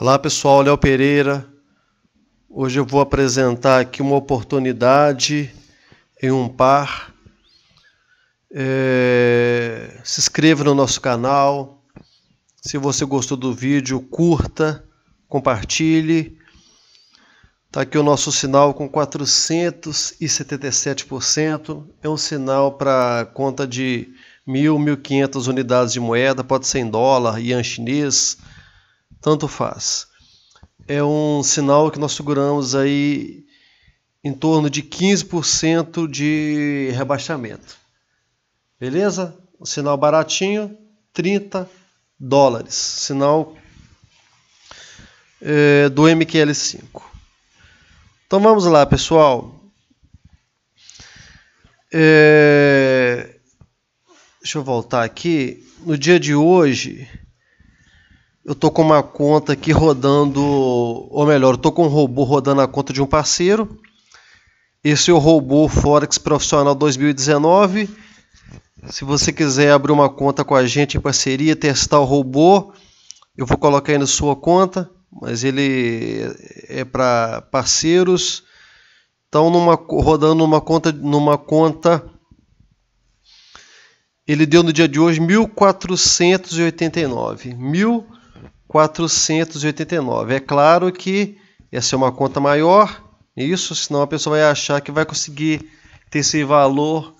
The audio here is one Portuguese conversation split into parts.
Olá pessoal, Léo Pereira. Hoje eu vou apresentar aqui uma oportunidade em um par. É... Se inscreva no nosso canal. Se você gostou do vídeo, curta, compartilhe. Está aqui o nosso sinal com 477%. É um sinal para conta de 1.000, 1.500 unidades de moeda. Pode ser em dólar, yuan chinês tanto faz. É um sinal que nós seguramos aí em torno de 15% de rebaixamento. Beleza? Um sinal baratinho, 30 dólares. Sinal é, do MQL5. Então vamos lá, pessoal. É, deixa eu voltar aqui. No dia de hoje, eu tô com uma conta aqui rodando, ou melhor, eu tô com um robô rodando a conta de um parceiro. Esse é o robô Forex Profissional 2019. Se você quiser abrir uma conta com a gente em parceria, testar o robô, eu vou colocar aí na sua conta, mas ele é para parceiros. Então, numa, rodando numa conta, numa conta, ele deu no dia de hoje 1489. 1489. 489. É claro que essa é uma conta maior, isso, senão a pessoa vai achar que vai conseguir ter esse valor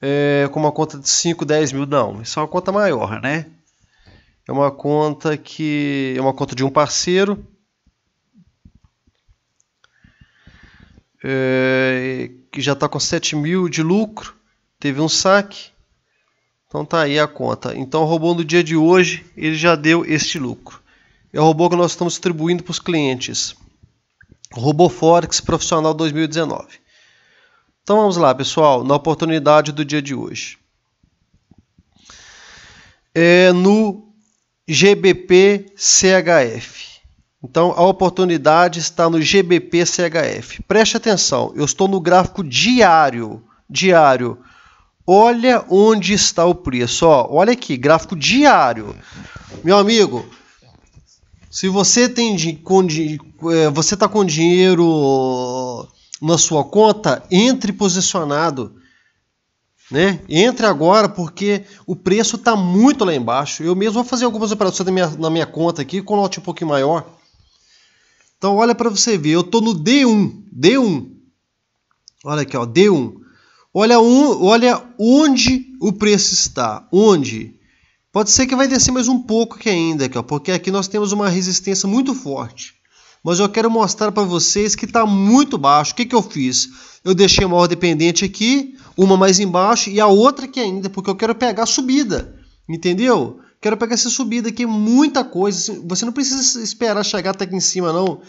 é, com uma conta de 5, 10 mil. Não, isso é uma conta maior, né? É uma conta que é uma conta de um parceiro. É, que já está com 7 mil de lucro, teve um saque, então tá aí a conta. Então roubou no dia de hoje, ele já deu este lucro é o robô que nós estamos distribuindo para os clientes. Robô Forex Profissional 2019. Então vamos lá, pessoal, na oportunidade do dia de hoje. É no GBP CHF. Então a oportunidade está no GBP CHF. Preste atenção, eu estou no gráfico diário, diário. Olha onde está o preço, ó. Olha aqui, gráfico diário. Meu amigo, se você tem é, você tá com dinheiro na sua conta, entre posicionado, né? Entre agora porque o preço tá muito lá embaixo. Eu mesmo vou fazer algumas operações na minha, na minha conta aqui com lote um pouquinho maior. Então olha para você ver, eu tô no D1, D1. Olha aqui, ó, D1. Olha, um, olha onde o preço está, onde Pode ser que vai descer mais um pouco aqui ainda, aqui, ó, porque aqui nós temos uma resistência muito forte. Mas eu quero mostrar para vocês que está muito baixo. O que, que eu fiz? Eu deixei uma ordem pendente aqui, uma mais embaixo e a outra aqui ainda, porque eu quero pegar a subida. Entendeu? Quero pegar essa subida aqui, muita coisa. Você não precisa esperar chegar até aqui em cima, não.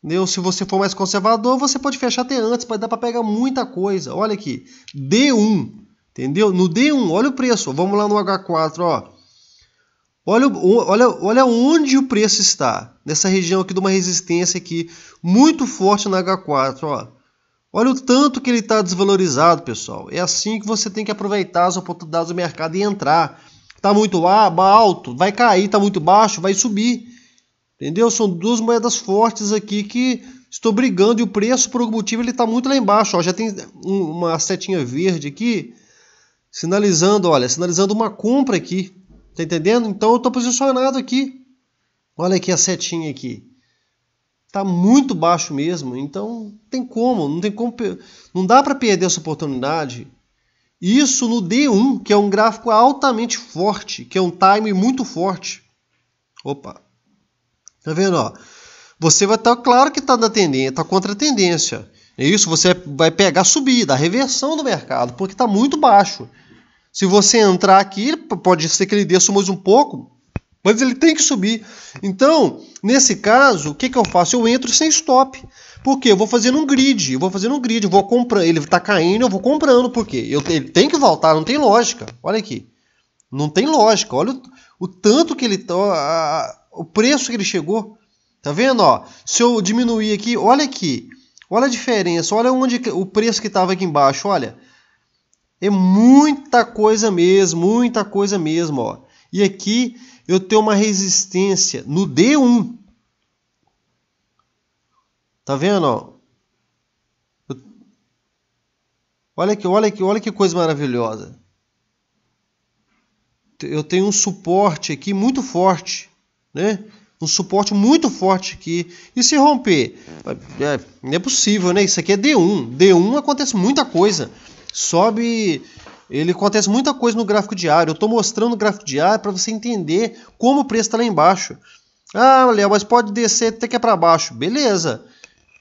Entendeu? Se você for mais conservador, você pode fechar até antes, mas dá para pegar muita coisa. Olha aqui, D1. Entendeu? No D1, olha o preço. Vamos lá no H4, ó. Olha, olha, olha onde o preço está. Nessa região aqui de uma resistência aqui muito forte na H4, ó. Olha o tanto que ele está desvalorizado, pessoal. É assim que você tem que aproveitar as oportunidades do mercado e entrar. Está muito alto, vai cair, Está muito baixo, vai subir. Entendeu? São duas moedas fortes aqui que estou brigando e o preço por algum motivo ele está muito lá embaixo, ó. Já tem uma setinha verde aqui Sinalizando, olha, sinalizando uma compra aqui. Tá entendendo? Então eu estou posicionado aqui. Olha aqui a setinha aqui. Tá muito baixo mesmo, então tem como, não tem como, não dá para perder essa oportunidade. Isso no D1, que é um gráfico altamente forte, que é um time muito forte. Opa. Tá vendo, ó? Você vai estar tá, claro que tá na tendência, tá contra a tendência. É isso você vai pegar a subida, a reversão do mercado, porque está muito baixo. Se você entrar aqui, pode ser que ele desça mais um pouco, mas ele tem que subir. Então, nesse caso, o que, que eu faço? Eu entro sem stop. Porque eu vou fazendo um grid, eu vou fazendo um grid, vou comprando, ele está caindo, eu vou comprando, porque eu, ele tem que voltar, não tem lógica. Olha aqui. Não tem lógica. Olha o, o tanto que ele tá, o preço que ele chegou. Tá vendo, ó? Se eu diminuir aqui, olha aqui. Olha a diferença, olha onde o preço que estava aqui embaixo, olha. É muita coisa mesmo, muita coisa mesmo, ó. E aqui eu tenho uma resistência no D1. Tá vendo, ó? Olha aqui, olha aqui, olha que coisa maravilhosa. Eu tenho um suporte aqui muito forte, né? um suporte muito forte aqui. E se romper? É, é não é possível, né? Isso aqui é D1. D1 acontece muita coisa. Sobe. Ele acontece muita coisa no gráfico diário. Eu estou mostrando o gráfico diário para você entender como o preço está lá embaixo. Ah, Léo, mas pode descer até que é para baixo. Beleza.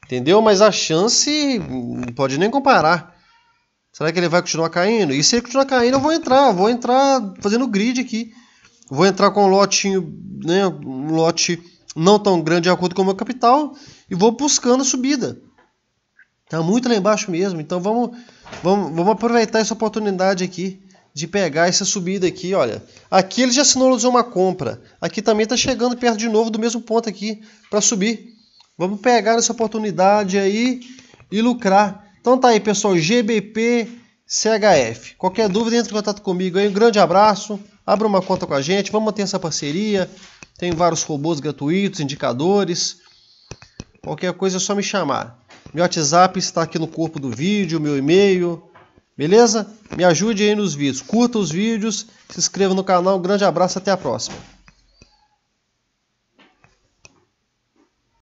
Entendeu? Mas a chance não hum, pode nem comparar. Será que ele vai continuar caindo? E se ele continuar caindo, eu vou entrar. Vou entrar fazendo grid aqui. Vou entrar com um lotinho, né, lote não tão grande de acordo com o meu capital e vou buscando a subida. Tá muito lá embaixo mesmo, então vamos, vamos, vamos aproveitar essa oportunidade aqui de pegar essa subida aqui, olha. Aqui ele já sinalizou uma compra. Aqui também está chegando perto de novo do mesmo ponto aqui para subir. Vamos pegar essa oportunidade aí e lucrar. Então tá aí, pessoal, GBP CHF. Qualquer dúvida, entre em contato comigo aí. Um grande abraço. Abra uma conta com a gente, vamos manter essa parceria. Tem vários robôs gratuitos, indicadores. Qualquer coisa é só me chamar. Meu WhatsApp está aqui no corpo do vídeo, meu e-mail. Beleza? Me ajude aí nos vídeos. Curta os vídeos, se inscreva no canal. Um grande abraço, até a próxima.